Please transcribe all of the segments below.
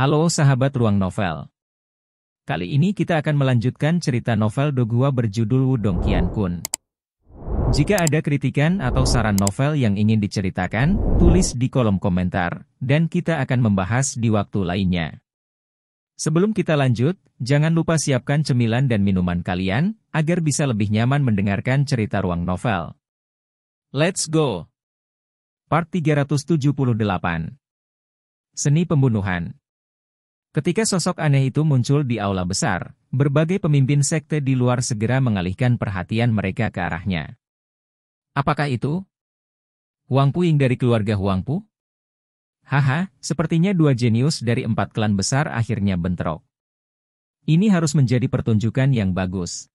Halo sahabat Ruang Novel. Kali ini kita akan melanjutkan cerita novel Dogua berjudul Wudong Kun. Jika ada kritikan atau saran novel yang ingin diceritakan, tulis di kolom komentar, dan kita akan membahas di waktu lainnya. Sebelum kita lanjut, jangan lupa siapkan cemilan dan minuman kalian, agar bisa lebih nyaman mendengarkan cerita ruang novel. Let's go! Part 378 Seni Pembunuhan Ketika sosok aneh itu muncul di aula besar, berbagai pemimpin sekte di luar segera mengalihkan perhatian mereka ke arahnya. Apakah itu? Huang Puing dari keluarga Huang Pu? Haha, sepertinya dua jenius dari empat klan besar akhirnya bentrok. Ini harus menjadi pertunjukan yang bagus.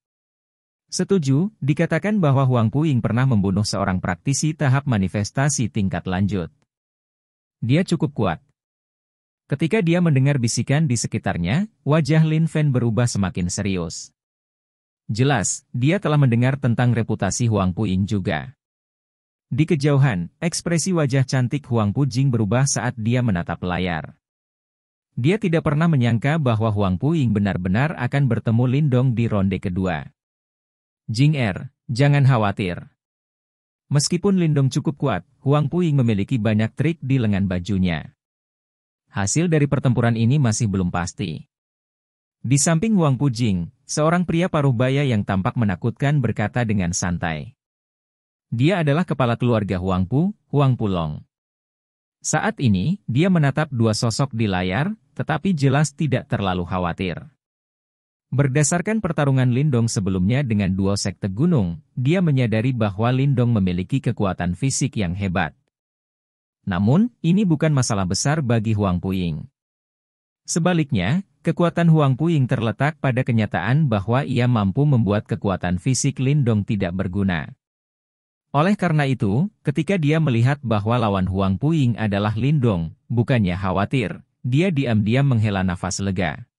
Setuju, dikatakan bahwa Huang Puing pernah membunuh seorang praktisi tahap manifestasi tingkat lanjut. Dia cukup kuat, Ketika dia mendengar bisikan di sekitarnya, wajah Lin Fan berubah semakin serius. Jelas, dia telah mendengar tentang reputasi Huang Ying juga. Di kejauhan, ekspresi wajah cantik Huang Pujing berubah saat dia menatap layar. Dia tidak pernah menyangka bahwa Huang Ying benar-benar akan bertemu Lin Dong di ronde kedua. Jing Er, jangan khawatir. Meskipun Lin Dong cukup kuat, Huang Ying memiliki banyak trik di lengan bajunya hasil dari pertempuran ini masih belum pasti. Di samping Wang Pujing, seorang pria paruh baya yang tampak menakutkan berkata dengan santai. Dia adalah kepala keluarga Huang Pu, Huang Pulong. Saat ini, dia menatap dua sosok di layar, tetapi jelas tidak terlalu khawatir. Berdasarkan pertarungan Lindong sebelumnya dengan dua sekte gunung, dia menyadari bahwa Lindong memiliki kekuatan fisik yang hebat. Namun, ini bukan masalah besar bagi Huang Puying. Sebaliknya, kekuatan Huang Puying terletak pada kenyataan bahwa ia mampu membuat kekuatan fisik Lindong tidak berguna. Oleh karena itu, ketika dia melihat bahwa lawan Huang Puying adalah Lindong, bukannya khawatir, dia diam-diam menghela nafas lega.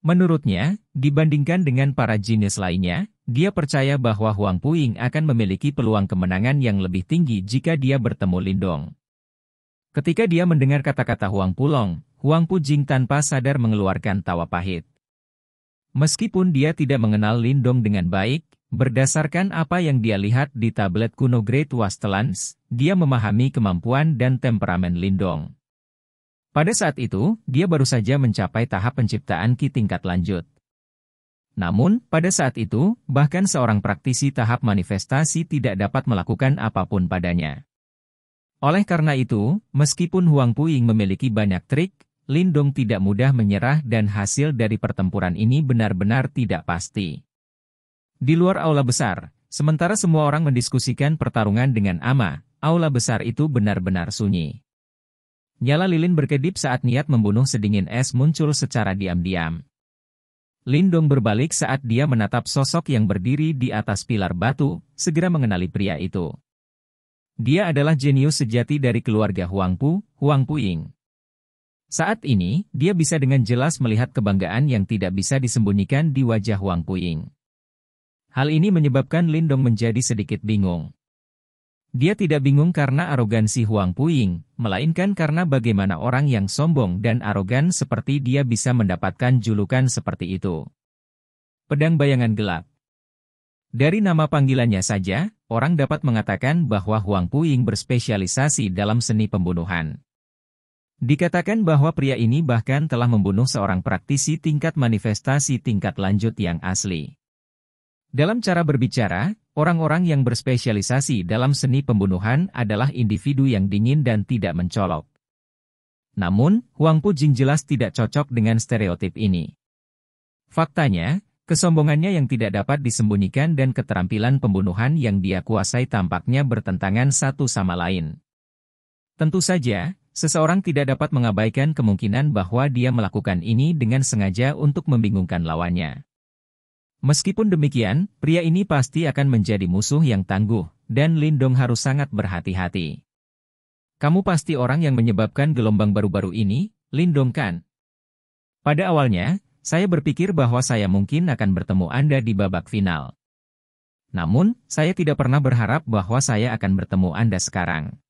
Menurutnya, dibandingkan dengan para jenis lainnya, dia percaya bahwa Huang Puying akan memiliki peluang kemenangan yang lebih tinggi jika dia bertemu Lindong. Ketika dia mendengar kata-kata Huang Pulong, Huang Pujing tanpa sadar mengeluarkan tawa pahit. Meskipun dia tidak mengenal Lindong dengan baik, berdasarkan apa yang dia lihat di tablet kuno Great Wastelands, dia memahami kemampuan dan temperamen Lindong. Pada saat itu, dia baru saja mencapai tahap penciptaan Ki tingkat lanjut. Namun, pada saat itu, bahkan seorang praktisi tahap manifestasi tidak dapat melakukan apapun padanya. Oleh karena itu, meskipun Huang Puing memiliki banyak trik, Lindong tidak mudah menyerah dan hasil dari pertempuran ini benar-benar tidak pasti. Di luar aula besar, sementara semua orang mendiskusikan pertarungan dengan ama, aula besar itu benar-benar sunyi. Nyala lilin berkedip saat niat membunuh sedingin es muncul secara diam-diam. Lindong berbalik saat dia menatap sosok yang berdiri di atas pilar batu, segera mengenali pria itu. Dia adalah jenius sejati dari keluarga Huang Huangpu, Huang Ying. Saat ini, dia bisa dengan jelas melihat kebanggaan yang tidak bisa disembunyikan di wajah Huang Ying. Hal ini menyebabkan Lindong menjadi sedikit bingung. Dia tidak bingung karena arogansi Huang Ying, melainkan karena bagaimana orang yang sombong dan arogan seperti dia bisa mendapatkan julukan seperti itu. Pedang bayangan gelap dari nama panggilannya saja, orang dapat mengatakan bahwa Huang Puying berspesialisasi dalam seni pembunuhan. Dikatakan bahwa pria ini bahkan telah membunuh seorang praktisi tingkat manifestasi tingkat lanjut yang asli. Dalam cara berbicara, orang-orang yang berspesialisasi dalam seni pembunuhan adalah individu yang dingin dan tidak mencolok. Namun, Huang Pu Jing jelas tidak cocok dengan stereotip ini. Faktanya, Kesombongannya yang tidak dapat disembunyikan dan keterampilan pembunuhan yang dia kuasai tampaknya bertentangan satu sama lain. Tentu saja, seseorang tidak dapat mengabaikan kemungkinan bahwa dia melakukan ini dengan sengaja untuk membingungkan lawannya. Meskipun demikian, pria ini pasti akan menjadi musuh yang tangguh, dan Lindong harus sangat berhati-hati. Kamu pasti orang yang menyebabkan gelombang baru-baru ini, Lindong kan? Pada awalnya, saya berpikir bahwa saya mungkin akan bertemu Anda di babak final. Namun, saya tidak pernah berharap bahwa saya akan bertemu Anda sekarang.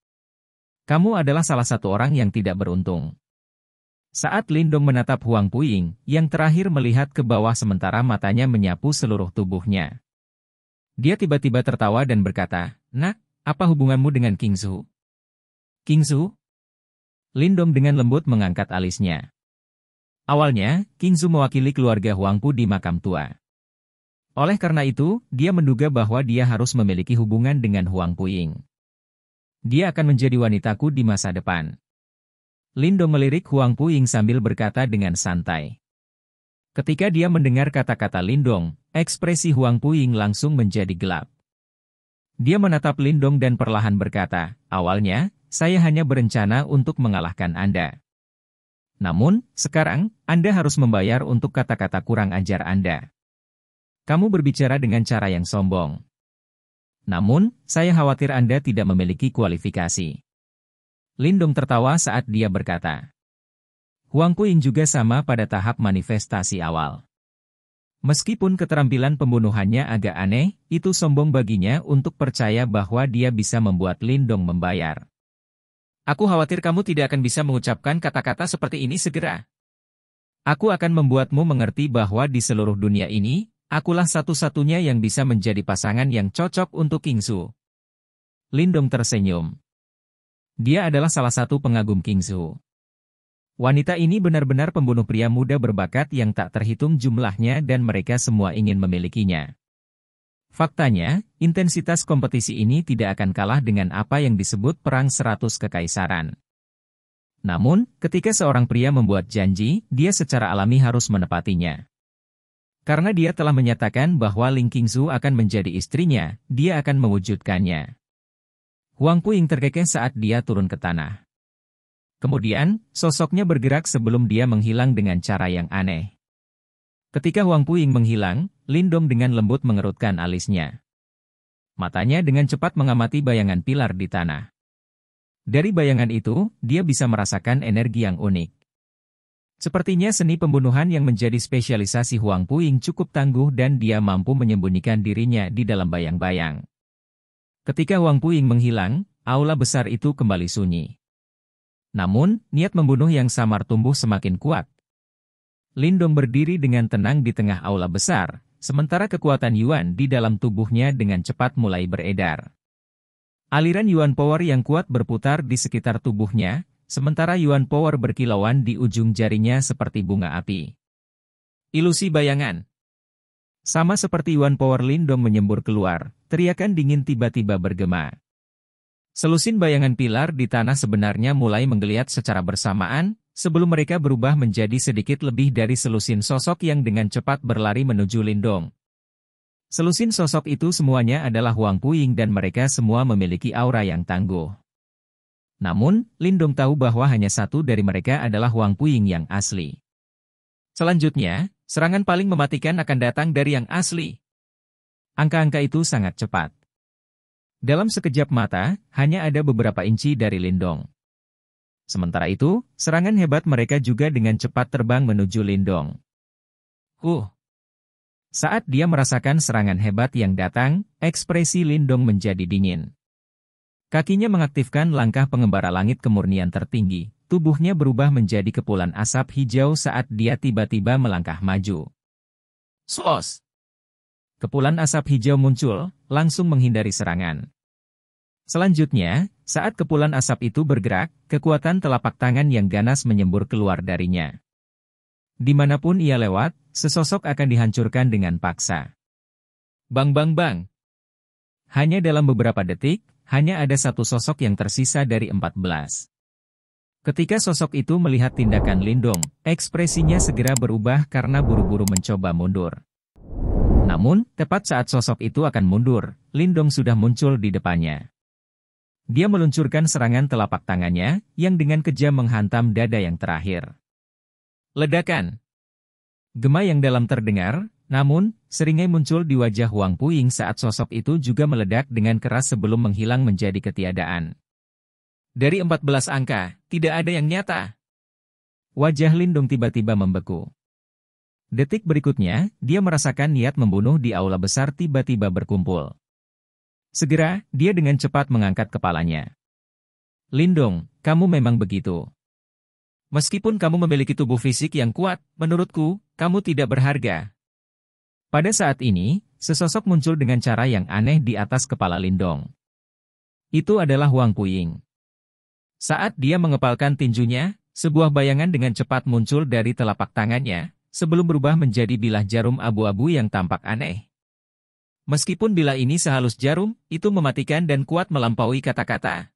Kamu adalah salah satu orang yang tidak beruntung. Saat Lindong menatap Huang Puying, yang terakhir melihat ke bawah sementara matanya menyapu seluruh tubuhnya. Dia tiba-tiba tertawa dan berkata, Nak, apa hubunganmu dengan King Su? King Su? Lindong dengan lembut mengangkat alisnya. Awalnya, Kinzu mewakili keluarga Huangpu di makam tua. Oleh karena itu, dia menduga bahwa dia harus memiliki hubungan dengan Pu Ying. Dia akan menjadi wanitaku di masa depan. Lindo melirik Pu Ying sambil berkata dengan santai. Ketika dia mendengar kata-kata Lindong, ekspresi Huang Ying langsung menjadi gelap. Dia menatap Lindong dan perlahan berkata, awalnya, saya hanya berencana untuk mengalahkan Anda. Namun, sekarang, Anda harus membayar untuk kata-kata kurang ajar Anda. Kamu berbicara dengan cara yang sombong. Namun, saya khawatir Anda tidak memiliki kualifikasi. Lindong tertawa saat dia berkata. Huang Kuin juga sama pada tahap manifestasi awal. Meskipun keterampilan pembunuhannya agak aneh, itu sombong baginya untuk percaya bahwa dia bisa membuat Lindong membayar. Aku khawatir kamu tidak akan bisa mengucapkan kata-kata seperti ini segera. Aku akan membuatmu mengerti bahwa di seluruh dunia ini, akulah satu-satunya yang bisa menjadi pasangan yang cocok untuk Kingsu. Lindong tersenyum. Dia adalah salah satu pengagum Kingsu. Wanita ini benar-benar pembunuh pria muda berbakat yang tak terhitung jumlahnya dan mereka semua ingin memilikinya. Faktanya, intensitas kompetisi ini tidak akan kalah dengan apa yang disebut Perang seratus Kekaisaran. Namun, ketika seorang pria membuat janji, dia secara alami harus menepatinya. Karena dia telah menyatakan bahwa Ling Qingzu akan menjadi istrinya, dia akan mewujudkannya. Huang Puing terkekeh saat dia turun ke tanah. Kemudian, sosoknya bergerak sebelum dia menghilang dengan cara yang aneh. Ketika Huang Puing menghilang, Lindong dengan lembut mengerutkan alisnya. Matanya dengan cepat mengamati bayangan pilar di tanah. Dari bayangan itu, dia bisa merasakan energi yang unik. Sepertinya seni pembunuhan yang menjadi spesialisasi Huang Puing cukup tangguh dan dia mampu menyembunyikan dirinya di dalam bayang-bayang. Ketika Huang Puing menghilang, aula besar itu kembali sunyi. Namun, niat membunuh yang samar tumbuh semakin kuat. Lindong berdiri dengan tenang di tengah aula besar, Sementara kekuatan Yuan di dalam tubuhnya dengan cepat mulai beredar. Aliran Yuan Power yang kuat berputar di sekitar tubuhnya, sementara Yuan Power berkilauan di ujung jarinya seperti bunga api. Ilusi bayangan Sama seperti Yuan Power Lindong menyembur keluar, teriakan dingin tiba-tiba bergema. Selusin bayangan pilar di tanah sebenarnya mulai menggeliat secara bersamaan, sebelum mereka berubah menjadi sedikit lebih dari selusin sosok yang dengan cepat berlari menuju Lindong. Selusin sosok itu semuanya adalah Huang Puing dan mereka semua memiliki aura yang tangguh. Namun, Lindong tahu bahwa hanya satu dari mereka adalah Huang Puing yang asli. Selanjutnya, serangan paling mematikan akan datang dari yang asli. Angka-angka itu sangat cepat. Dalam sekejap mata, hanya ada beberapa inci dari Lindong. Sementara itu, serangan hebat mereka juga dengan cepat terbang menuju Lindong. Huh! Saat dia merasakan serangan hebat yang datang, ekspresi Lindong menjadi dingin. Kakinya mengaktifkan langkah pengembara langit kemurnian tertinggi, tubuhnya berubah menjadi kepulan asap hijau saat dia tiba-tiba melangkah maju. Sos! Kepulan asap hijau muncul, langsung menghindari serangan. Selanjutnya, saat kepulan asap itu bergerak, kekuatan telapak tangan yang ganas menyembur keluar darinya. Dimanapun ia lewat, sesosok akan dihancurkan dengan paksa. Bang bang bang! Hanya dalam beberapa detik, hanya ada satu sosok yang tersisa dari 14. Ketika sosok itu melihat tindakan Lindong, ekspresinya segera berubah karena buru-buru mencoba mundur. Namun, tepat saat sosok itu akan mundur, Lindong sudah muncul di depannya. Dia meluncurkan serangan telapak tangannya, yang dengan kejam menghantam dada yang terakhir. Ledakan. Gema yang dalam terdengar, namun, seringai muncul di wajah Wang Puing saat sosok itu juga meledak dengan keras sebelum menghilang menjadi ketiadaan. Dari 14 angka, tidak ada yang nyata. Wajah Lindung tiba-tiba membeku. Detik berikutnya, dia merasakan niat membunuh di aula besar tiba-tiba berkumpul. Segera, dia dengan cepat mengangkat kepalanya. Lindong, kamu memang begitu. Meskipun kamu memiliki tubuh fisik yang kuat, menurutku, kamu tidak berharga. Pada saat ini, sesosok muncul dengan cara yang aneh di atas kepala Lindong. Itu adalah Huang Puying. Saat dia mengepalkan tinjunya, sebuah bayangan dengan cepat muncul dari telapak tangannya, sebelum berubah menjadi bilah jarum abu-abu yang tampak aneh. Meskipun bila ini sehalus jarum, itu mematikan dan kuat melampaui kata-kata.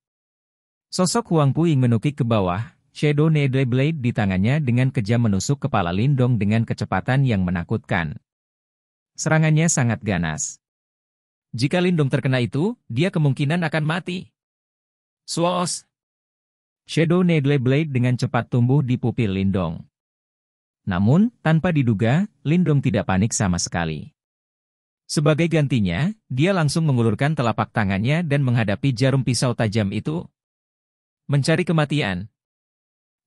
Sosok Huang Puing menukik ke bawah, Shadow Needle Blade di tangannya dengan kejam menusuk kepala Lindong dengan kecepatan yang menakutkan. Serangannya sangat ganas. Jika Lindong terkena itu, dia kemungkinan akan mati. Suos! Shadow Needle Blade dengan cepat tumbuh di pupil Lindong. Namun, tanpa diduga, Lindong tidak panik sama sekali. Sebagai gantinya, dia langsung mengulurkan telapak tangannya dan menghadapi jarum pisau tajam itu. Mencari kematian.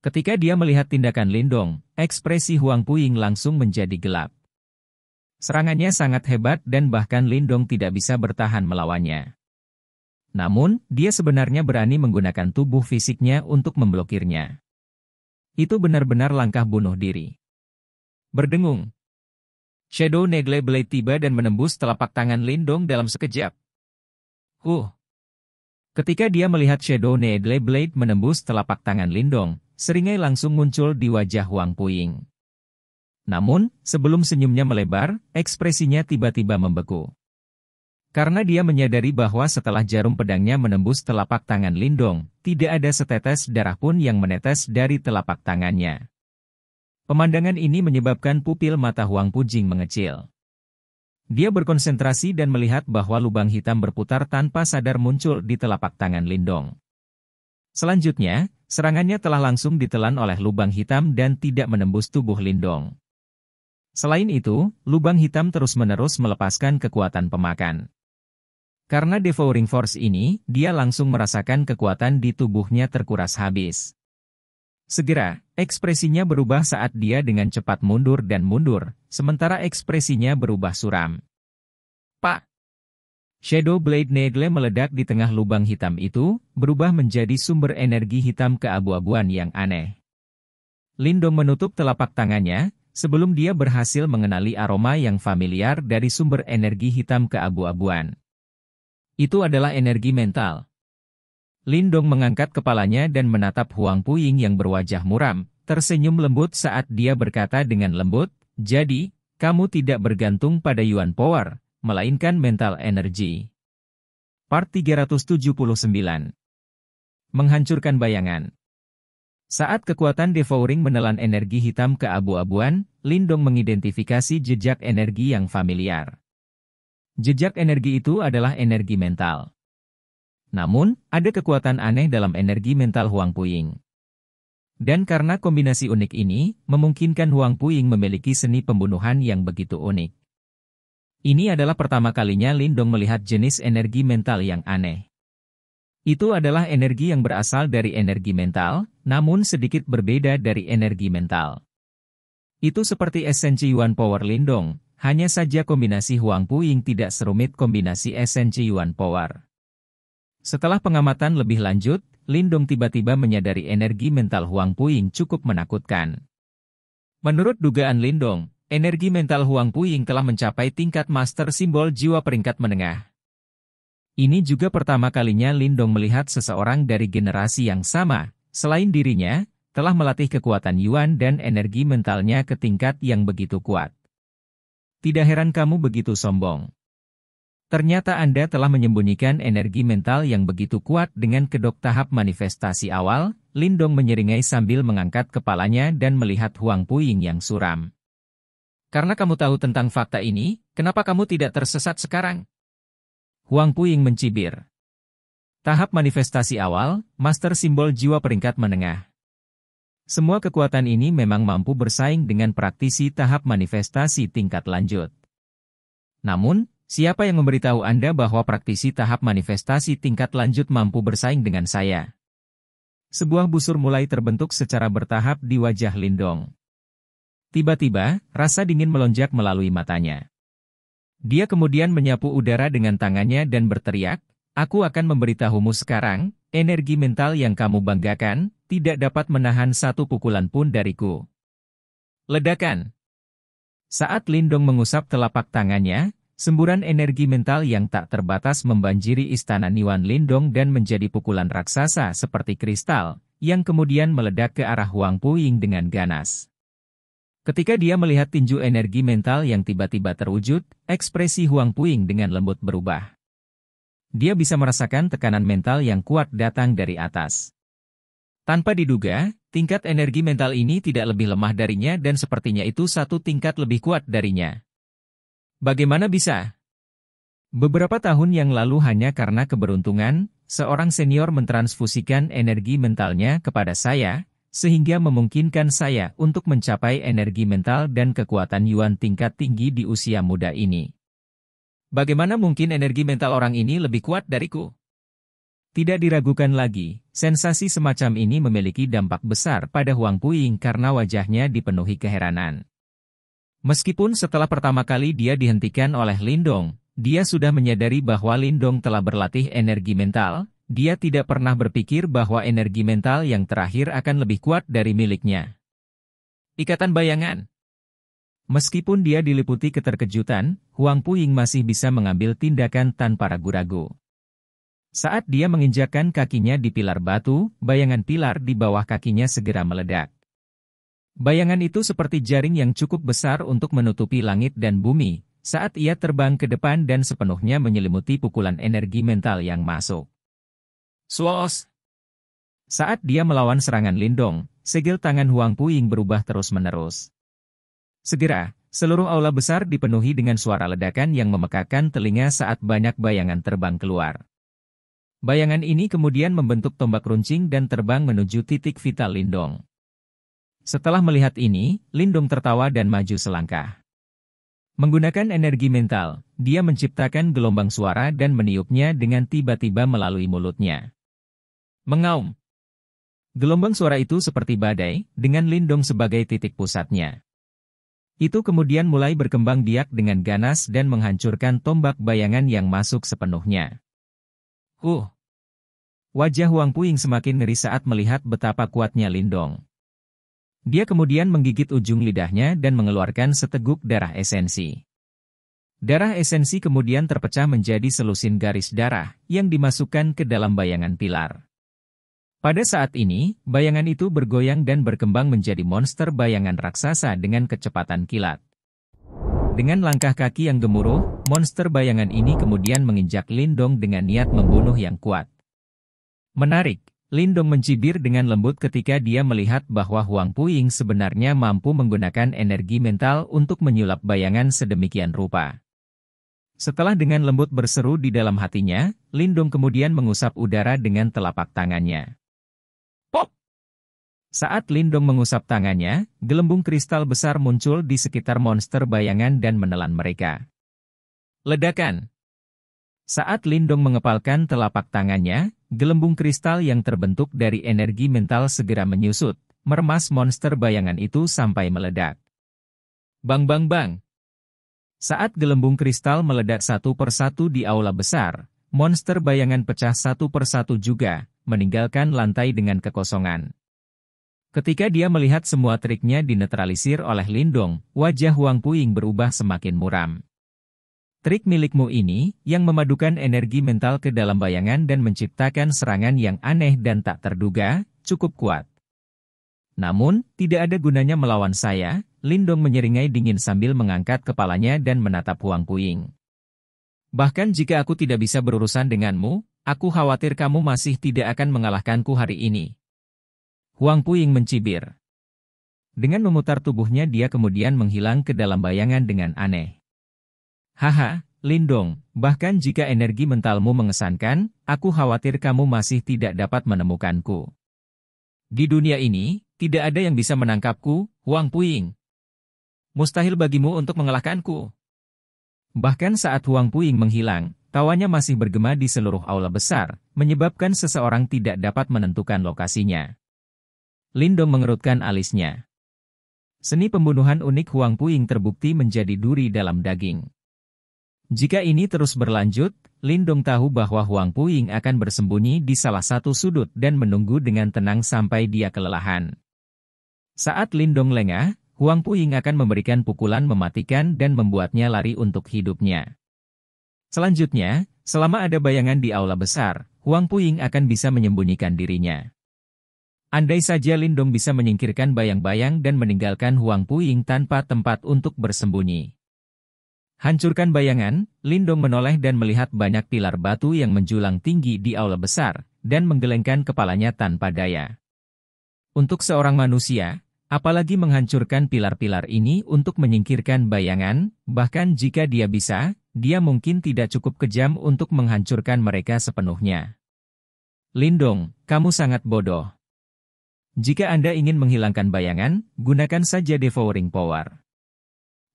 Ketika dia melihat tindakan Lindong, ekspresi Huang Puing langsung menjadi gelap. Serangannya sangat hebat dan bahkan Lindong tidak bisa bertahan melawannya. Namun, dia sebenarnya berani menggunakan tubuh fisiknya untuk memblokirnya. Itu benar-benar langkah bunuh diri. Berdengung, Shadow Negle Blade tiba dan menembus telapak tangan Lindong dalam sekejap. Huh! Ketika dia melihat Shadow Negle Blade menembus telapak tangan Lindong, seringai langsung muncul di wajah Wang Puying. Namun, sebelum senyumnya melebar, ekspresinya tiba-tiba membeku. Karena dia menyadari bahwa setelah jarum pedangnya menembus telapak tangan Lindong, tidak ada setetes darah pun yang menetes dari telapak tangannya. Pemandangan ini menyebabkan pupil mata Huang Pu Jing mengecil. Dia berkonsentrasi dan melihat bahwa lubang hitam berputar tanpa sadar muncul di telapak tangan Lindong. Selanjutnya, serangannya telah langsung ditelan oleh lubang hitam dan tidak menembus tubuh Lindong. Selain itu, lubang hitam terus-menerus melepaskan kekuatan pemakan. Karena devouring force ini, dia langsung merasakan kekuatan di tubuhnya terkuras habis. Segera, ekspresinya berubah saat dia dengan cepat mundur dan mundur, sementara ekspresinya berubah suram. Pak! Shadow Blade Needle meledak di tengah lubang hitam itu, berubah menjadi sumber energi hitam keabu-abuan yang aneh. Lindo menutup telapak tangannya, sebelum dia berhasil mengenali aroma yang familiar dari sumber energi hitam keabu-abuan. Itu adalah energi mental. Lindong mengangkat kepalanya dan menatap Huang Puying yang berwajah muram, tersenyum lembut saat dia berkata dengan lembut, Jadi, kamu tidak bergantung pada Yuan Power, melainkan mental energi. Part 379 Menghancurkan bayangan Saat kekuatan devouring menelan energi hitam ke abu-abuan, Lindong mengidentifikasi jejak energi yang familiar. Jejak energi itu adalah energi mental. Namun, ada kekuatan aneh dalam energi mental Huang Puying. Dan karena kombinasi unik ini, memungkinkan Huang Puying memiliki seni pembunuhan yang begitu unik. Ini adalah pertama kalinya Lin Dong melihat jenis energi mental yang aneh. Itu adalah energi yang berasal dari energi mental, namun sedikit berbeda dari energi mental. Itu seperti esensi Yuan Power Lin Dong, hanya saja kombinasi Huang Puying tidak serumit kombinasi esensi Yuan Power. Setelah pengamatan lebih lanjut, Lindung tiba-tiba menyadari energi mental Huang Puing cukup menakutkan. Menurut dugaan Lindong, energi mental Huang Puing telah mencapai tingkat master simbol jiwa peringkat menengah. Ini juga pertama kalinya Lindong melihat seseorang dari generasi yang sama, selain dirinya, telah melatih kekuatan Yuan dan energi mentalnya ke tingkat yang begitu kuat. Tidak heran kamu begitu sombong. Ternyata Anda telah menyembunyikan energi mental yang begitu kuat dengan kedok tahap manifestasi awal, Lindong menyeringai sambil mengangkat kepalanya dan melihat Huang Puing yang suram. Karena kamu tahu tentang fakta ini, kenapa kamu tidak tersesat sekarang? Huang Puing mencibir. Tahap manifestasi awal, master simbol jiwa peringkat menengah. Semua kekuatan ini memang mampu bersaing dengan praktisi tahap manifestasi tingkat lanjut. Namun, Siapa yang memberitahu Anda bahwa praktisi tahap manifestasi tingkat lanjut mampu bersaing dengan saya? Sebuah busur mulai terbentuk secara bertahap di wajah Lindong. Tiba-tiba, rasa dingin melonjak melalui matanya. Dia kemudian menyapu udara dengan tangannya dan berteriak, Aku akan memberitahumu sekarang, energi mental yang kamu banggakan, tidak dapat menahan satu pukulan pun dariku. Ledakan Saat Lindong mengusap telapak tangannya, Semburan energi mental yang tak terbatas membanjiri istana Niwan Lindong dan menjadi pukulan raksasa seperti kristal, yang kemudian meledak ke arah Huang Puying dengan ganas. Ketika dia melihat tinju energi mental yang tiba-tiba terwujud, ekspresi Huang Puying dengan lembut berubah. Dia bisa merasakan tekanan mental yang kuat datang dari atas. Tanpa diduga, tingkat energi mental ini tidak lebih lemah darinya dan sepertinya itu satu tingkat lebih kuat darinya, Bagaimana bisa? Beberapa tahun yang lalu hanya karena keberuntungan, seorang senior mentransfusikan energi mentalnya kepada saya, sehingga memungkinkan saya untuk mencapai energi mental dan kekuatan Yuan tingkat tinggi di usia muda ini. Bagaimana mungkin energi mental orang ini lebih kuat dariku? Tidak diragukan lagi, sensasi semacam ini memiliki dampak besar pada Huang Puing karena wajahnya dipenuhi keheranan. Meskipun setelah pertama kali dia dihentikan oleh Lindong, dia sudah menyadari bahwa Lindong telah berlatih energi mental, dia tidak pernah berpikir bahwa energi mental yang terakhir akan lebih kuat dari miliknya. Ikatan bayangan Meskipun dia diliputi keterkejutan, Huang Puying masih bisa mengambil tindakan tanpa ragu-ragu. Saat dia menginjakan kakinya di pilar batu, bayangan pilar di bawah kakinya segera meledak. Bayangan itu seperti jaring yang cukup besar untuk menutupi langit dan bumi, saat ia terbang ke depan dan sepenuhnya menyelimuti pukulan energi mental yang masuk. Suos! Saat dia melawan serangan Lindong, segel tangan Huang Puing berubah terus-menerus. Segera, seluruh aula besar dipenuhi dengan suara ledakan yang memekakan telinga saat banyak bayangan terbang keluar. Bayangan ini kemudian membentuk tombak runcing dan terbang menuju titik vital Lindong. Setelah melihat ini, Lindung tertawa dan maju selangkah. Menggunakan energi mental, dia menciptakan gelombang suara dan meniupnya dengan tiba-tiba melalui mulutnya. Mengaum. Gelombang suara itu seperti badai, dengan Lindung sebagai titik pusatnya. Itu kemudian mulai berkembang biak dengan ganas dan menghancurkan tombak bayangan yang masuk sepenuhnya. Uh! Wajah Wang Puing semakin ngeri saat melihat betapa kuatnya Lindong. Dia kemudian menggigit ujung lidahnya dan mengeluarkan seteguk darah esensi. Darah esensi kemudian terpecah menjadi selusin garis darah yang dimasukkan ke dalam bayangan pilar. Pada saat ini, bayangan itu bergoyang dan berkembang menjadi monster bayangan raksasa dengan kecepatan kilat. Dengan langkah kaki yang gemuruh, monster bayangan ini kemudian menginjak Lindong dengan niat membunuh yang kuat. Menarik, Lindong mencibir dengan lembut ketika dia melihat bahwa Huang Puying sebenarnya mampu menggunakan energi mental untuk menyulap bayangan sedemikian rupa. Setelah dengan lembut berseru di dalam hatinya, Lindong kemudian mengusap udara dengan telapak tangannya. Pop! Saat Lindong mengusap tangannya, gelembung kristal besar muncul di sekitar monster bayangan dan menelan mereka. Ledakan! Saat Lindong mengepalkan telapak tangannya, Gelembung kristal yang terbentuk dari energi mental segera menyusut, meremas monster bayangan itu sampai meledak. Bang bang bang. Saat gelembung kristal meledak satu persatu di aula besar, monster bayangan pecah satu persatu juga, meninggalkan lantai dengan kekosongan. Ketika dia melihat semua triknya dinetralisir oleh Lindong, wajah Huang Puing berubah semakin muram. Trik milikmu ini, yang memadukan energi mental ke dalam bayangan dan menciptakan serangan yang aneh dan tak terduga, cukup kuat. Namun, tidak ada gunanya melawan saya, Lindong menyeringai dingin sambil mengangkat kepalanya dan menatap Huang Puying. Bahkan jika aku tidak bisa berurusan denganmu, aku khawatir kamu masih tidak akan mengalahkanku hari ini. Huang Puing mencibir. Dengan memutar tubuhnya dia kemudian menghilang ke dalam bayangan dengan aneh. Haha, Lindong, bahkan jika energi mentalmu mengesankan, aku khawatir kamu masih tidak dapat menemukanku. Di dunia ini, tidak ada yang bisa menangkapku, Huang Puing. Mustahil bagimu untuk mengalahkanku. Bahkan saat Huang Puing menghilang, tawanya masih bergema di seluruh aula besar, menyebabkan seseorang tidak dapat menentukan lokasinya. Lindong mengerutkan alisnya. Seni pembunuhan unik Huang Puing terbukti menjadi duri dalam daging. Jika ini terus berlanjut, Lindong tahu bahwa Huang Puying akan bersembunyi di salah satu sudut dan menunggu dengan tenang sampai dia kelelahan. Saat Lindong lengah, Huang Puying akan memberikan pukulan mematikan dan membuatnya lari untuk hidupnya. Selanjutnya, selama ada bayangan di aula besar, Huang Puying akan bisa menyembunyikan dirinya. Andai saja Lindong bisa menyingkirkan bayang-bayang dan meninggalkan Huang Puying tanpa tempat untuk bersembunyi. Hancurkan bayangan, Lindong menoleh dan melihat banyak pilar batu yang menjulang tinggi di aula besar, dan menggelengkan kepalanya tanpa daya. Untuk seorang manusia, apalagi menghancurkan pilar-pilar ini untuk menyingkirkan bayangan, bahkan jika dia bisa, dia mungkin tidak cukup kejam untuk menghancurkan mereka sepenuhnya. Lindong, kamu sangat bodoh. Jika Anda ingin menghilangkan bayangan, gunakan saja Devouring Power.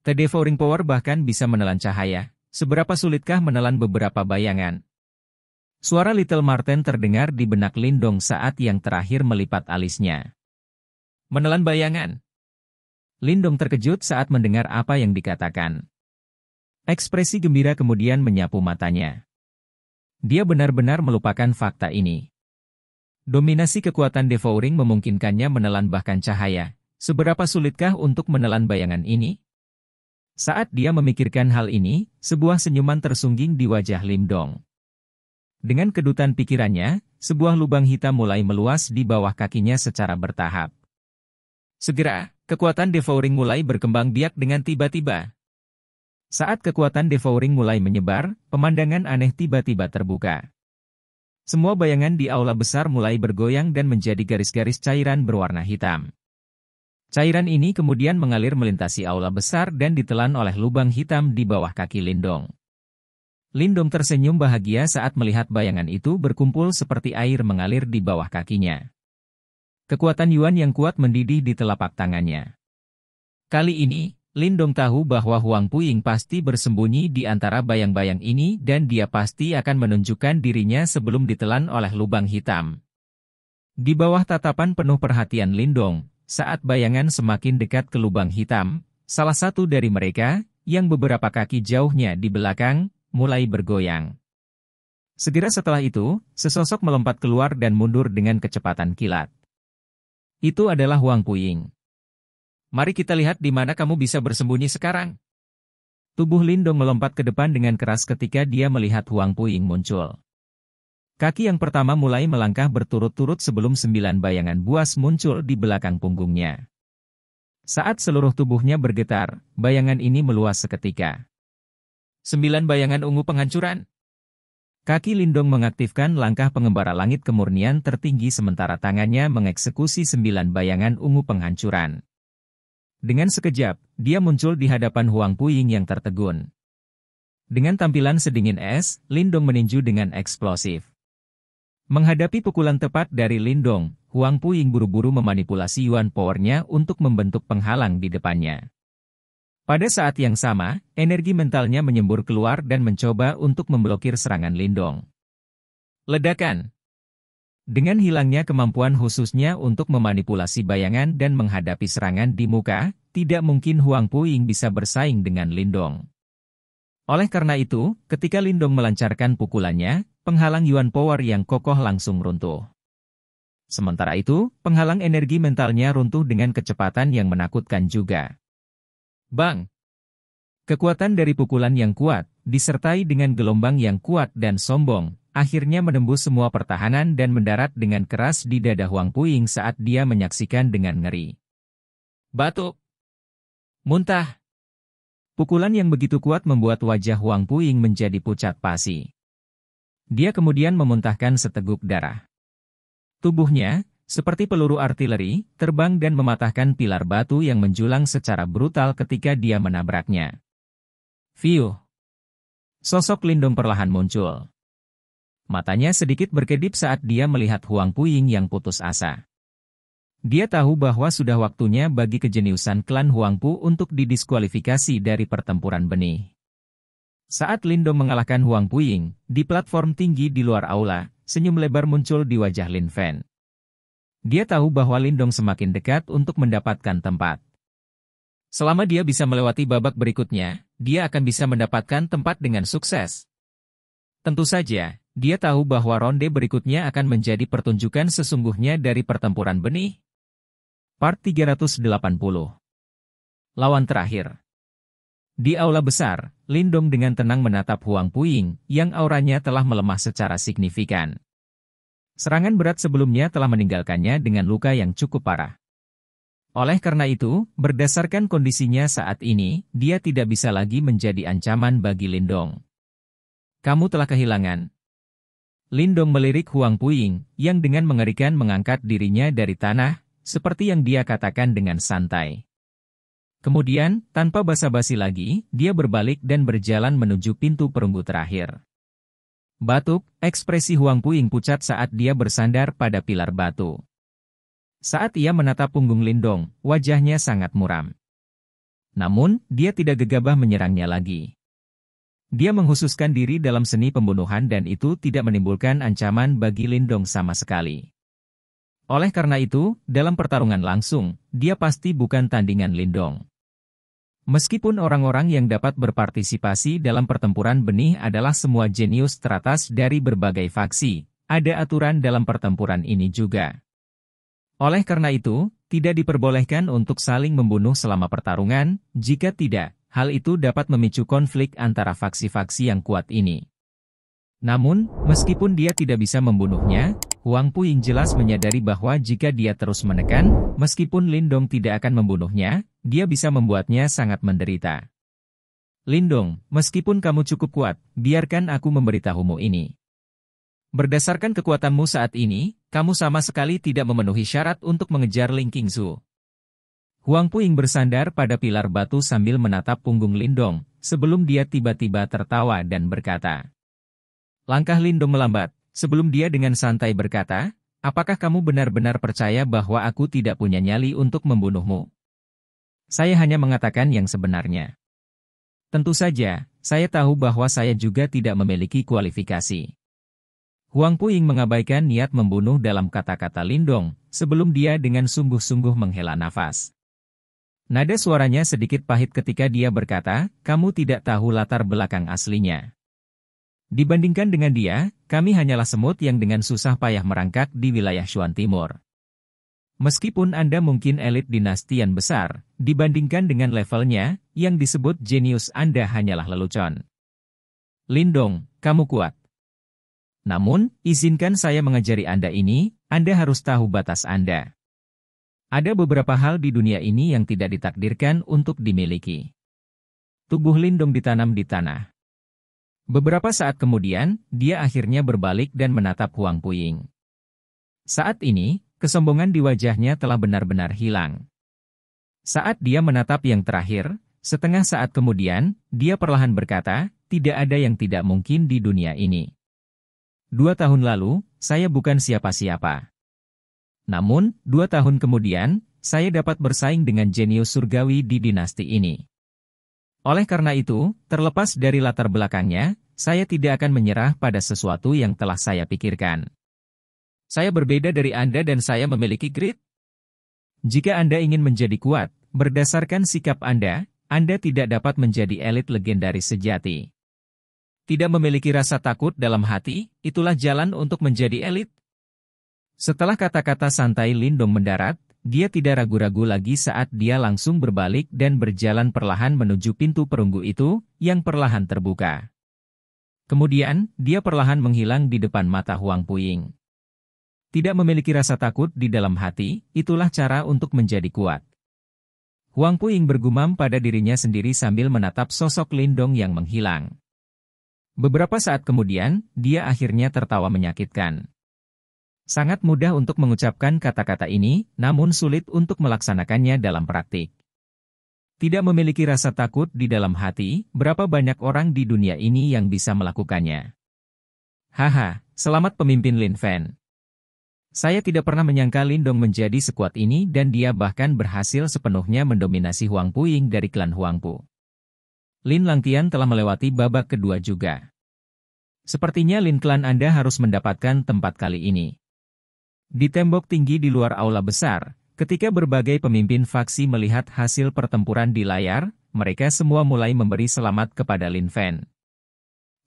The Devouring Power bahkan bisa menelan cahaya. Seberapa sulitkah menelan beberapa bayangan? Suara Little Martin terdengar di benak Lindong saat yang terakhir melipat alisnya. Menelan bayangan. Lindong terkejut saat mendengar apa yang dikatakan. Ekspresi gembira kemudian menyapu matanya. Dia benar-benar melupakan fakta ini. Dominasi kekuatan devouring memungkinkannya menelan bahkan cahaya. Seberapa sulitkah untuk menelan bayangan ini? Saat dia memikirkan hal ini, sebuah senyuman tersungging di wajah Lim Dong. Dengan kedutan pikirannya, sebuah lubang hitam mulai meluas di bawah kakinya secara bertahap. Segera, kekuatan devouring mulai berkembang biak dengan tiba-tiba. Saat kekuatan devouring mulai menyebar, pemandangan aneh tiba-tiba terbuka. Semua bayangan di aula besar mulai bergoyang dan menjadi garis-garis cairan berwarna hitam. Cairan ini kemudian mengalir melintasi aula besar dan ditelan oleh lubang hitam di bawah kaki Lindong. Lindong tersenyum bahagia saat melihat bayangan itu berkumpul seperti air mengalir di bawah kakinya. Kekuatan Yuan yang kuat mendidih di telapak tangannya. Kali ini, Lindong tahu bahwa Huang Puying pasti bersembunyi di antara bayang-bayang ini dan dia pasti akan menunjukkan dirinya sebelum ditelan oleh lubang hitam. Di bawah tatapan penuh perhatian Lindong, saat bayangan semakin dekat ke lubang hitam, salah satu dari mereka, yang beberapa kaki jauhnya di belakang, mulai bergoyang. Segera setelah itu, sesosok melompat keluar dan mundur dengan kecepatan kilat. Itu adalah Wang Puying. Mari kita lihat di mana kamu bisa bersembunyi sekarang. Tubuh Lindong melompat ke depan dengan keras ketika dia melihat Huang Puying muncul. Kaki yang pertama mulai melangkah berturut-turut sebelum sembilan bayangan buas muncul di belakang punggungnya. Saat seluruh tubuhnya bergetar, bayangan ini meluas seketika. Sembilan bayangan ungu penghancuran. Kaki Lindong mengaktifkan langkah pengembara langit kemurnian tertinggi sementara tangannya mengeksekusi sembilan bayangan ungu penghancuran. Dengan sekejap, dia muncul di hadapan Huang Puying yang tertegun. Dengan tampilan sedingin es, Lindong meninju dengan eksplosif. Menghadapi pukulan tepat dari Lindong, Huang Puying buru-buru memanipulasi Yuan Powernya untuk membentuk penghalang di depannya. Pada saat yang sama, energi mentalnya menyembur keluar dan mencoba untuk memblokir serangan Lindong. Ledakan Dengan hilangnya kemampuan khususnya untuk memanipulasi bayangan dan menghadapi serangan di muka, tidak mungkin Huang Puying bisa bersaing dengan Lindong. Oleh karena itu, ketika Lindong melancarkan pukulannya, penghalang Yuan Power yang kokoh langsung runtuh. Sementara itu, penghalang energi mentalnya runtuh dengan kecepatan yang menakutkan juga. Bang! Kekuatan dari pukulan yang kuat, disertai dengan gelombang yang kuat dan sombong, akhirnya menembus semua pertahanan dan mendarat dengan keras di dada Huang Puing saat dia menyaksikan dengan ngeri. Batuk! Muntah! Pukulan yang begitu kuat membuat wajah Huang Puing menjadi pucat pasi. Dia kemudian memuntahkan seteguk darah. Tubuhnya, seperti peluru artileri, terbang dan mematahkan pilar batu yang menjulang secara brutal ketika dia menabraknya. Fiu. Sosok Lindom perlahan muncul. Matanya sedikit berkedip saat dia melihat Huang Puying yang putus asa. Dia tahu bahwa sudah waktunya bagi kejeniusan klan Huang Huangpu untuk didiskualifikasi dari pertempuran benih. Saat Lindo mengalahkan Huang Puying, di platform tinggi di luar aula, senyum lebar muncul di wajah Lin Fan. Dia tahu bahwa Lindong semakin dekat untuk mendapatkan tempat. Selama dia bisa melewati babak berikutnya, dia akan bisa mendapatkan tempat dengan sukses. Tentu saja, dia tahu bahwa ronde berikutnya akan menjadi pertunjukan sesungguhnya dari pertempuran benih. Part 380 Lawan terakhir di aula besar, Lindong dengan tenang menatap Huang Puing, yang auranya telah melemah secara signifikan. Serangan berat sebelumnya telah meninggalkannya dengan luka yang cukup parah. Oleh karena itu, berdasarkan kondisinya saat ini, dia tidak bisa lagi menjadi ancaman bagi Lindong. Kamu telah kehilangan. Lindong melirik Huang Puing, yang dengan mengerikan mengangkat dirinya dari tanah, seperti yang dia katakan dengan santai. Kemudian, tanpa basa-basi lagi, dia berbalik dan berjalan menuju pintu perunggu terakhir. Batuk, ekspresi Huang Puing pucat saat dia bersandar pada pilar batu. Saat ia menatap punggung Lindong, wajahnya sangat muram. Namun, dia tidak gegabah menyerangnya lagi. Dia menghususkan diri dalam seni pembunuhan dan itu tidak menimbulkan ancaman bagi Lindong sama sekali. Oleh karena itu, dalam pertarungan langsung, dia pasti bukan tandingan Lindong. Meskipun orang-orang yang dapat berpartisipasi dalam pertempuran benih adalah semua jenius teratas dari berbagai faksi, ada aturan dalam pertempuran ini juga. Oleh karena itu, tidak diperbolehkan untuk saling membunuh selama pertarungan, jika tidak, hal itu dapat memicu konflik antara faksi-faksi yang kuat ini. Namun, meskipun dia tidak bisa membunuhnya, Huang Puing jelas menyadari bahwa jika dia terus menekan, meskipun Lindong tidak akan membunuhnya, dia bisa membuatnya sangat menderita. Lindong, meskipun kamu cukup kuat, biarkan aku memberitahumu ini. Berdasarkan kekuatanmu saat ini, kamu sama sekali tidak memenuhi syarat untuk mengejar Ling Qingzu. Huang Puing bersandar pada pilar batu sambil menatap punggung Lindong, sebelum dia tiba-tiba tertawa dan berkata. Langkah Lindong melambat, Sebelum dia dengan santai berkata, apakah kamu benar-benar percaya bahwa aku tidak punya nyali untuk membunuhmu? Saya hanya mengatakan yang sebenarnya. Tentu saja, saya tahu bahwa saya juga tidak memiliki kualifikasi. Huang Puing mengabaikan niat membunuh dalam kata-kata Lindong, sebelum dia dengan sungguh-sungguh menghela nafas. Nada suaranya sedikit pahit ketika dia berkata, kamu tidak tahu latar belakang aslinya. Dibandingkan dengan dia, kami hanyalah semut yang dengan susah payah merangkak di wilayah Xuan Timur. Meskipun Anda mungkin elit dinasti yang besar, dibandingkan dengan levelnya, yang disebut jenius Anda hanyalah lelucon. Lindong, kamu kuat. Namun, izinkan saya mengajari Anda ini, Anda harus tahu batas Anda. Ada beberapa hal di dunia ini yang tidak ditakdirkan untuk dimiliki. Tubuh Lindong ditanam di tanah. Beberapa saat kemudian, dia akhirnya berbalik dan menatap Huang Puying. Saat ini, kesombongan di wajahnya telah benar-benar hilang. Saat dia menatap yang terakhir, setengah saat kemudian, dia perlahan berkata, tidak ada yang tidak mungkin di dunia ini. Dua tahun lalu, saya bukan siapa-siapa. Namun, dua tahun kemudian, saya dapat bersaing dengan jenius surgawi di dinasti ini. Oleh karena itu, terlepas dari latar belakangnya, saya tidak akan menyerah pada sesuatu yang telah saya pikirkan. Saya berbeda dari Anda dan saya memiliki grit. Jika Anda ingin menjadi kuat, berdasarkan sikap Anda, Anda tidak dapat menjadi elit legendaris sejati. Tidak memiliki rasa takut dalam hati, itulah jalan untuk menjadi elit. Setelah kata-kata santai Lindong mendarat, dia tidak ragu-ragu lagi saat dia langsung berbalik dan berjalan perlahan menuju pintu perunggu itu, yang perlahan terbuka. Kemudian, dia perlahan menghilang di depan mata Huang Puying. Tidak memiliki rasa takut di dalam hati, itulah cara untuk menjadi kuat. Huang Puying bergumam pada dirinya sendiri sambil menatap sosok Lindong yang menghilang. Beberapa saat kemudian, dia akhirnya tertawa menyakitkan. Sangat mudah untuk mengucapkan kata-kata ini, namun sulit untuk melaksanakannya dalam praktik tidak memiliki rasa takut di dalam hati, berapa banyak orang di dunia ini yang bisa melakukannya. Haha, selamat pemimpin Lin Fan. Saya tidak pernah menyangka Lin Dong menjadi sekuat ini dan dia bahkan berhasil sepenuhnya mendominasi Huang Puing dari klan Huang Pu. Lin Langtian telah melewati babak kedua juga. Sepertinya Lin Klan Anda harus mendapatkan tempat kali ini. Di tembok tinggi di luar aula besar, Ketika berbagai pemimpin faksi melihat hasil pertempuran di layar, mereka semua mulai memberi selamat kepada Lin Fan.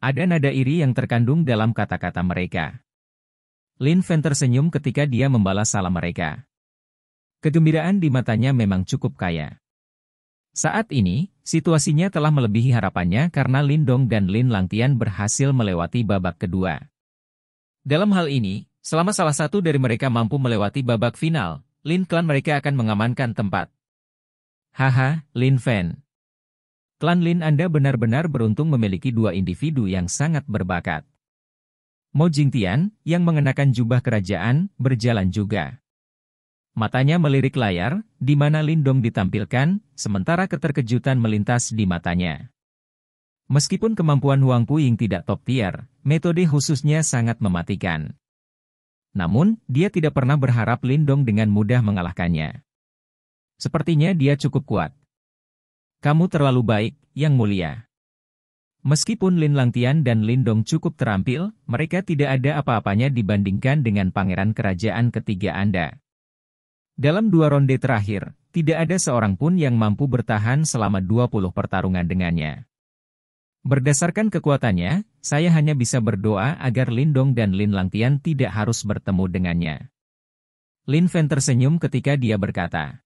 Ada nada iri yang terkandung dalam kata-kata mereka. Lin Fan tersenyum ketika dia membalas salam mereka. Kegembiraan di matanya memang cukup kaya. Saat ini, situasinya telah melebihi harapannya karena Lin Dong dan Lin Langtian berhasil melewati babak kedua. Dalam hal ini, selama salah satu dari mereka mampu melewati babak final, Lin Clan mereka akan mengamankan tempat. Haha, Lin Fan. Klan Lin Anda benar-benar beruntung memiliki dua individu yang sangat berbakat. Mo Jingtian, yang mengenakan jubah kerajaan, berjalan juga. Matanya melirik layar, di mana Lindong ditampilkan, sementara keterkejutan melintas di matanya. Meskipun kemampuan Huang Puying tidak top tier, metode khususnya sangat mematikan. Namun, dia tidak pernah berharap Lindong dengan mudah mengalahkannya. Sepertinya dia cukup kuat. Kamu terlalu baik, Yang Mulia. Meskipun Lin Langtian dan Lindong cukup terampil, mereka tidak ada apa-apanya dibandingkan dengan pangeran kerajaan ketiga Anda. Dalam dua ronde terakhir, tidak ada seorang pun yang mampu bertahan selama 20 pertarungan dengannya. Berdasarkan kekuatannya, saya hanya bisa berdoa agar Lindong dan Lin Langtian tidak harus bertemu dengannya. Lin Fen tersenyum ketika dia berkata,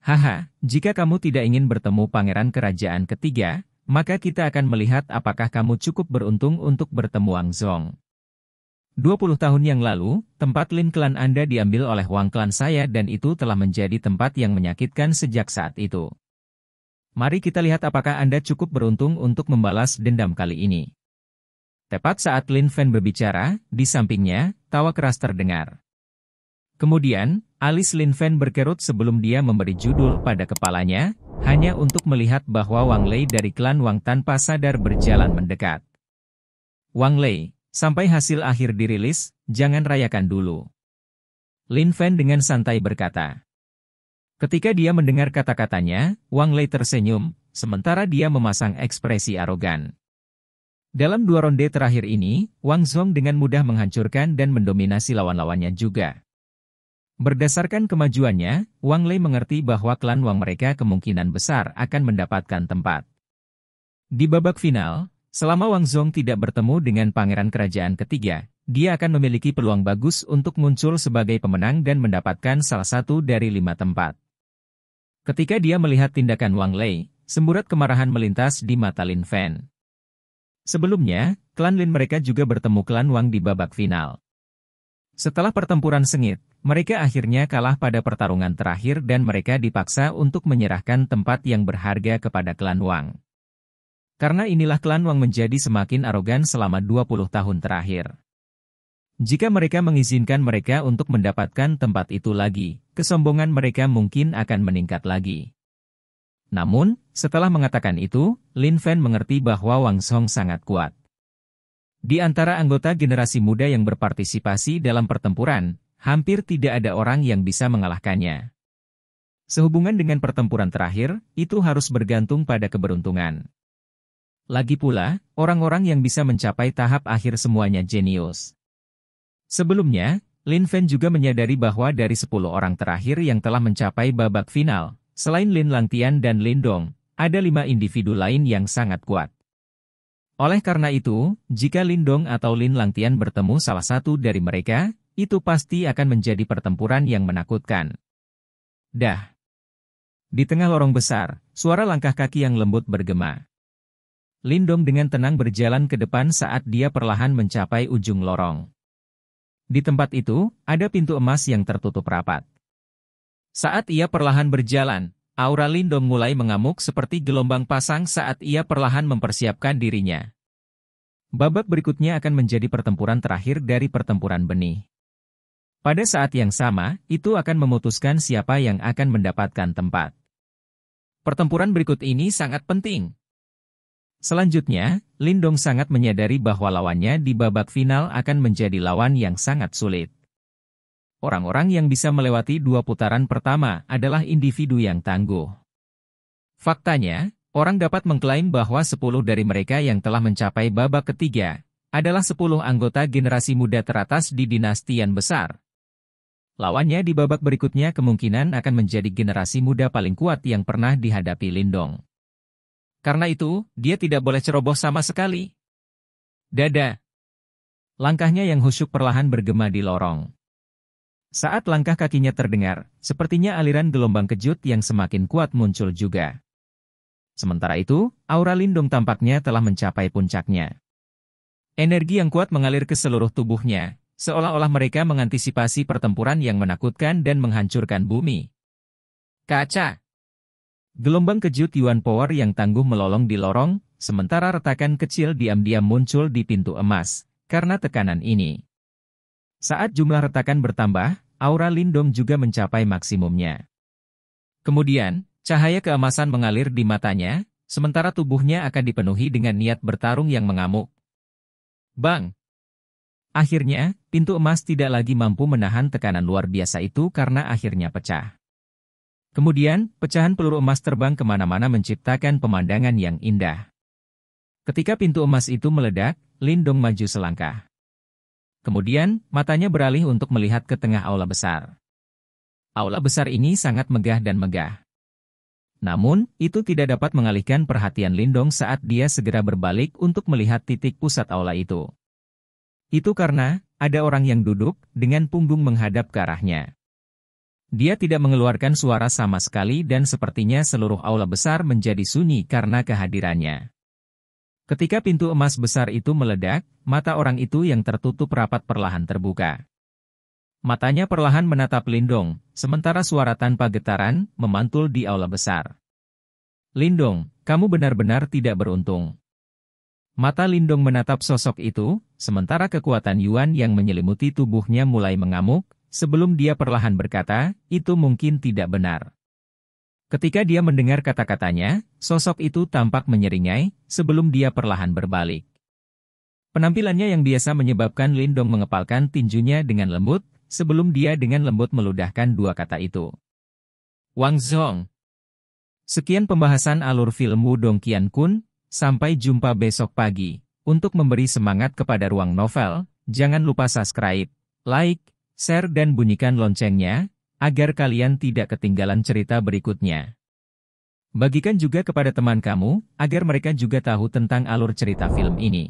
Haha, jika kamu tidak ingin bertemu pangeran kerajaan ketiga, maka kita akan melihat apakah kamu cukup beruntung untuk bertemu Wang Zong. 20 tahun yang lalu, tempat Lin Klan Anda diambil oleh Wang Klan saya dan itu telah menjadi tempat yang menyakitkan sejak saat itu. Mari kita lihat apakah Anda cukup beruntung untuk membalas dendam kali ini. Tepat saat Lin Fan berbicara, di sampingnya, tawa keras terdengar. Kemudian, alis Lin Fan berkerut sebelum dia memberi judul pada kepalanya, hanya untuk melihat bahwa Wang Lei dari klan Wang tanpa sadar berjalan mendekat. Wang Lei, sampai hasil akhir dirilis, jangan rayakan dulu. Lin Fan dengan santai berkata. Ketika dia mendengar kata-katanya, Wang Lei tersenyum, sementara dia memasang ekspresi arogan. Dalam dua ronde terakhir ini, Wang Zhong dengan mudah menghancurkan dan mendominasi lawan-lawannya juga. Berdasarkan kemajuannya, Wang Lei mengerti bahwa klan Wang mereka kemungkinan besar akan mendapatkan tempat. Di babak final, selama Wang Zhong tidak bertemu dengan pangeran kerajaan ketiga, dia akan memiliki peluang bagus untuk muncul sebagai pemenang dan mendapatkan salah satu dari lima tempat. Ketika dia melihat tindakan Wang Lei, semburat kemarahan melintas di mata Lin Fan. Sebelumnya, klan Lin mereka juga bertemu klan Wang di babak final. Setelah pertempuran sengit, mereka akhirnya kalah pada pertarungan terakhir dan mereka dipaksa untuk menyerahkan tempat yang berharga kepada klan Wang. Karena inilah klan Wang menjadi semakin arogan selama 20 tahun terakhir. Jika mereka mengizinkan mereka untuk mendapatkan tempat itu lagi, kesombongan mereka mungkin akan meningkat lagi. Namun, setelah mengatakan itu, Lin Fan mengerti bahwa Wang Song sangat kuat. Di antara anggota generasi muda yang berpartisipasi dalam pertempuran, hampir tidak ada orang yang bisa mengalahkannya. Sehubungan dengan pertempuran terakhir, itu harus bergantung pada keberuntungan. Lagi pula, orang-orang yang bisa mencapai tahap akhir semuanya jenius. Sebelumnya, Lin Fan juga menyadari bahwa dari 10 orang terakhir yang telah mencapai babak final, Selain Lin Langtian dan Lin Dong, ada lima individu lain yang sangat kuat. Oleh karena itu, jika Lin Dong atau Lin Langtian bertemu salah satu dari mereka, itu pasti akan menjadi pertempuran yang menakutkan. Dah. Di tengah lorong besar, suara langkah kaki yang lembut bergema. Lin Dong dengan tenang berjalan ke depan saat dia perlahan mencapai ujung lorong. Di tempat itu, ada pintu emas yang tertutup rapat. Saat ia perlahan berjalan, aura Lindong mulai mengamuk seperti gelombang pasang saat ia perlahan mempersiapkan dirinya. Babak berikutnya akan menjadi pertempuran terakhir dari pertempuran benih. Pada saat yang sama, itu akan memutuskan siapa yang akan mendapatkan tempat. Pertempuran berikut ini sangat penting. Selanjutnya, Lindong sangat menyadari bahwa lawannya di babak final akan menjadi lawan yang sangat sulit. Orang-orang yang bisa melewati dua putaran pertama adalah individu yang tangguh. Faktanya, orang dapat mengklaim bahwa 10 dari mereka yang telah mencapai babak ketiga adalah 10 anggota generasi muda teratas di dinasti yang besar. Lawannya di babak berikutnya kemungkinan akan menjadi generasi muda paling kuat yang pernah dihadapi Lindong. Karena itu, dia tidak boleh ceroboh sama sekali. Dada. Langkahnya yang husyuk perlahan bergema di lorong. Saat langkah kakinya terdengar, sepertinya aliran gelombang kejut yang semakin kuat muncul juga. Sementara itu, aura Lindung tampaknya telah mencapai puncaknya. Energi yang kuat mengalir ke seluruh tubuhnya, seolah-olah mereka mengantisipasi pertempuran yang menakutkan dan menghancurkan bumi. Kaca! Gelombang kejut Yuan Power yang tangguh melolong di lorong, sementara retakan kecil diam-diam muncul di pintu emas, karena tekanan ini. Saat jumlah retakan bertambah, aura Lindom juga mencapai maksimumnya. Kemudian, cahaya keemasan mengalir di matanya, sementara tubuhnya akan dipenuhi dengan niat bertarung yang mengamuk. Bang! Akhirnya, pintu emas tidak lagi mampu menahan tekanan luar biasa itu karena akhirnya pecah. Kemudian, pecahan peluru emas terbang kemana-mana menciptakan pemandangan yang indah. Ketika pintu emas itu meledak, Lindong maju selangkah. Kemudian, matanya beralih untuk melihat ke tengah aula besar. Aula besar ini sangat megah dan megah. Namun, itu tidak dapat mengalihkan perhatian Lindong saat dia segera berbalik untuk melihat titik pusat aula itu. Itu karena, ada orang yang duduk, dengan punggung menghadap ke arahnya. Dia tidak mengeluarkan suara sama sekali dan sepertinya seluruh aula besar menjadi sunyi karena kehadirannya. Ketika pintu emas besar itu meledak, mata orang itu yang tertutup rapat perlahan terbuka. Matanya perlahan menatap Lindong, sementara suara tanpa getaran memantul di aula besar. Lindong, kamu benar-benar tidak beruntung. Mata Lindong menatap sosok itu, sementara kekuatan Yuan yang menyelimuti tubuhnya mulai mengamuk, sebelum dia perlahan berkata, itu mungkin tidak benar. Ketika dia mendengar kata-katanya, Sosok itu tampak menyeringai sebelum dia perlahan berbalik. Penampilannya yang biasa menyebabkan Lindong mengepalkan tinjunya dengan lembut, sebelum dia dengan lembut meludahkan dua kata itu. Wang Zhong. Sekian pembahasan alur film Wudong Kian Kun, sampai jumpa besok pagi. Untuk memberi semangat kepada ruang novel, jangan lupa subscribe, like, share dan bunyikan loncengnya, agar kalian tidak ketinggalan cerita berikutnya. Bagikan juga kepada teman kamu, agar mereka juga tahu tentang alur cerita film ini.